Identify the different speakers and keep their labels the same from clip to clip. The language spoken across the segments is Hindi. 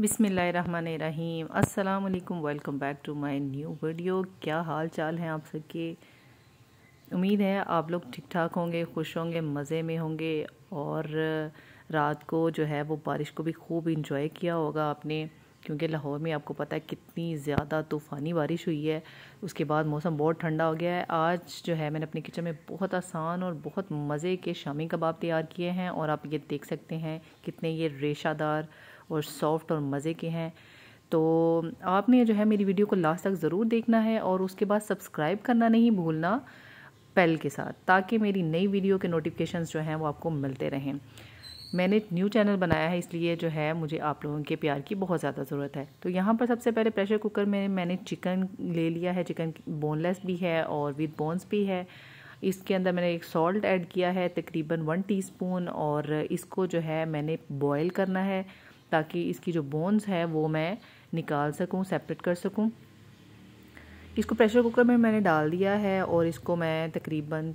Speaker 1: बिसमीम् अल्लाम welcome back to my new video क्या हाल चाल हैं आप सबके उम्मीद है आप लोग ठीक ठाक होंगे खुश होंगे मज़े में होंगे और रात को जो है वो बारिश को भी खूब इंजॉय किया होगा आपने क्योंकि लाहौर में आपको पता है कितनी ज़्यादा तूफ़ानी बारिश हुई है उसके बाद मौसम बहुत ठंडा हो गया है आज जो है मैंने अपने किचन में बहुत आसान और बहुत मज़े के शामी कबाब तैयार किए हैं और आप ये देख सकते हैं कितने ये रेशादार और सॉफ्ट और मज़े के हैं तो आपने जो है मेरी वीडियो को लास्ट तक ज़रूर देखना है और उसके बाद सब्सक्राइब करना नहीं भूलना पैल के साथ ताकि मेरी नई वीडियो के नोटिफिकेशंस जो हैं वो आपको मिलते रहें मैंने न्यू चैनल बनाया है इसलिए जो है मुझे आप लोगों के प्यार की बहुत ज़्यादा ज़रूरत है तो यहाँ पर सबसे पहले प्रेशर कुकर में मैंने चिकन ले लिया है चिकन बोनलेस भी है और विद बोन्स भी है इसके अंदर मैंने एक सॉल्ट ऐड किया है तकरीबन वन टीस्पून और इसको जो है मैंने बॉयल करना है ताकि इसकी जो बोन्स है वो मैं निकाल सकूँ सेपरेट कर सकूँ इसको प्रेशर कुकर में मैंने डाल दिया है और इसको मैं तकरीबन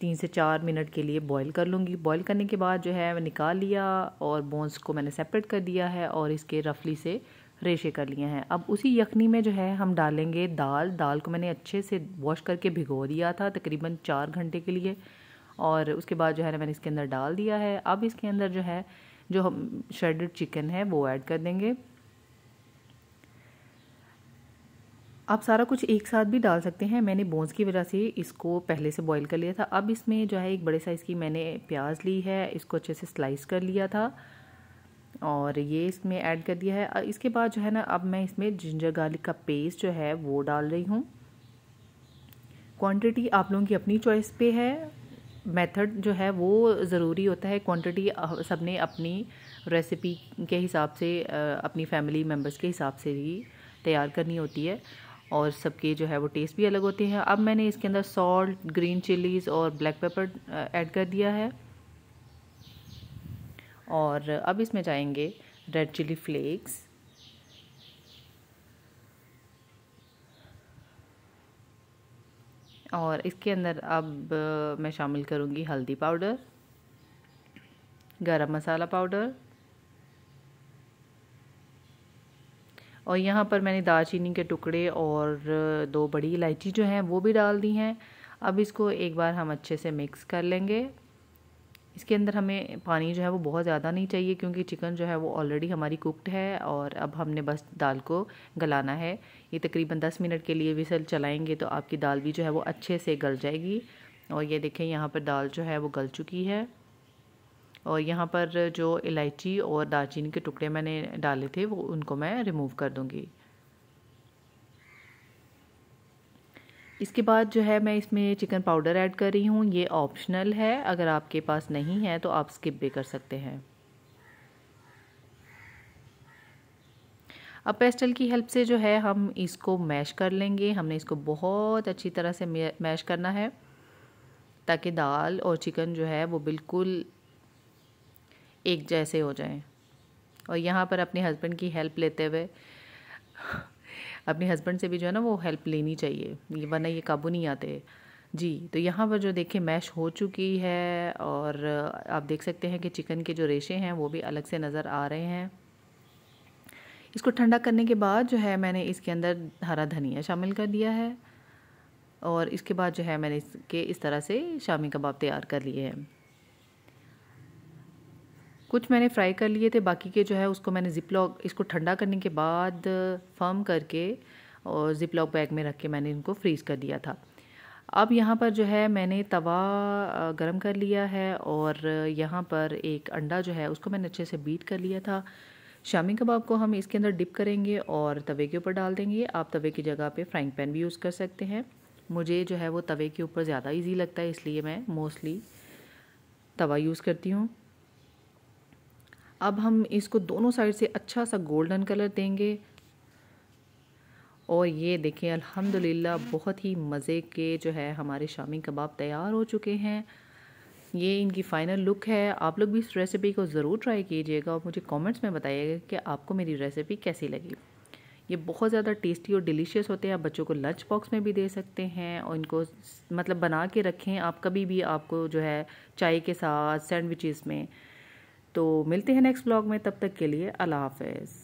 Speaker 1: तीन से चार मिनट के लिए बॉईल कर लूँगी बॉईल करने के बाद जो है मैं निकाल लिया और बोन्स को मैंने सेपरेट कर दिया है और इसके रफली से रेशे कर लिए हैं अब उसी यखनी में जो है हम डालेंगे दाल दाल को मैंने अच्छे से वॉश करके भिगो दिया था तकरीबन चार घंटे के लिए और उसके बाद जो है मैंने इसके अंदर डाल दिया है अब इसके अंदर जो है जो हम श्रेडेड चिकन है वो ऐड कर देंगे आप सारा कुछ एक साथ भी डाल सकते हैं मैंने बोन्स की वजह से इसको पहले से बॉईल कर लिया था अब इसमें जो है एक बड़े साइज़ की मैंने प्याज ली है इसको अच्छे से स्लाइस कर लिया था और ये इसमें ऐड कर दिया है इसके बाद जो है ना अब मैं इसमें जिंजर गार्लिक का पेस्ट जो है वो डाल रही हूँ क्वांटिटी आप लोगों की अपनी चॉइस पे है मेथड जो है वो ज़रूरी होता है क्वांटिटी सबने अपनी रेसिपी के हिसाब से अपनी फैमिली मेम्बर्स के हिसाब से ही तैयार करनी होती है और सबके जो है वो टेस्ट भी अलग होते हैं अब मैंने इसके अंदर सॉल्ट ग्रीन चिलीज़ और ब्लैक पेपर ऐड कर दिया है और अब इसमें जाएंगे रेड चिली फ्लेक्स और इसके अंदर अब मैं शामिल करूँगी हल्दी पाउडर गरम मसाला पाउडर और यहाँ पर मैंने दालचीनी के टुकड़े और दो बड़ी इलायची जो हैं वो भी डाल दी हैं अब इसको एक बार हम अच्छे से मिक्स कर लेंगे इसके अंदर हमें पानी जो है वो बहुत ज़्यादा नहीं चाहिए क्योंकि चिकन जो है वो ऑलरेडी हमारी कुकड है और अब हमने बस दाल को गलाना है ये तकरीबन दस मिनट के लिए विसल चलाएँगे तो आपकी दाल भी जो है वो अच्छे से गल जाएगी और ये देखें यहाँ पर दाल जो है वो गल चुकी है और यहाँ पर जो इलायची और दालचीनी के टुकड़े मैंने डाले थे वो उनको मैं रिमूव कर दूँगी इसके बाद जो है मैं इसमें चिकन पाउडर ऐड कर रही हूँ ये ऑप्शनल है अगर आपके पास नहीं है तो आप स्किप भी कर सकते हैं अब पेस्टल की हेल्प से जो है हम इसको मैश कर लेंगे हमने इसको बहुत अच्छी तरह से मैश करना है ताकि दाल और चिकन जो है वो बिल्कुल एक जैसे हो जाएं और यहाँ पर अपने हस्बैंड की हेल्प लेते हुए अपने हस्बैंड से भी जो है ना वो हेल्प लेनी चाहिए ये वरना ये काबू नहीं आते जी तो यहाँ पर जो देखिए मैश हो चुकी है और आप देख सकते हैं कि चिकन के जो रेशे हैं वो भी अलग से नज़र आ रहे हैं इसको ठंडा करने के बाद जो है मैंने इसके अंदर हरा धनिया शामिल कर दिया है और इसके बाद जो है मैंने इसके इस तरह से शामी कबाब तैयार कर लिए हैं कुछ मैंने फ्राई कर लिए थे बाकी के जो है उसको मैंने जिप लॉक इसको ठंडा करने के बाद फर्म करके और जिप लॉक बैग में रख के मैंने इनको फ्रीज़ कर दिया था अब यहाँ पर जो है मैंने तवा गरम कर लिया है और यहाँ पर एक अंडा जो है उसको मैंने अच्छे से बीट कर लिया था शामी कबाब को हम इसके अंदर डिप करेंगे और तवे के ऊपर डाल देंगे आप तवे की जगह पे फ्राइंग पैन भी यूज़ कर सकते हैं मुझे जो है वो तवे के ऊपर ज़्यादा इजी लगता है इसलिए मैं मोस्टली तवा यूज़ करती हूँ अब हम इसको दोनों साइड से अच्छा सा गोल्डन कलर देंगे और ये देखें अल्हम्दुलिल्लाह बहुत ही मज़े के जो है हमारे शामी कबाब तैयार हो चुके हैं ये इनकी फ़ाइनल लुक है आप लोग भी इस रेसिपी को ज़रूर ट्राई कीजिएगा और मुझे कमेंट्स में बताइएगा कि आपको मेरी रेसिपी कैसी लगी ये बहुत ज़्यादा टेस्टी और डिलीशियस होते हैं आप बच्चों को लंच बॉक्स में भी दे सकते हैं और इनको मतलब बना के रखें आप कभी भी आपको जो है चाय के साथ सैंडविचेस में तो मिलते हैं नेक्स्ट ब्लॉग में तब तक के लिए अल्लाह हाफिज़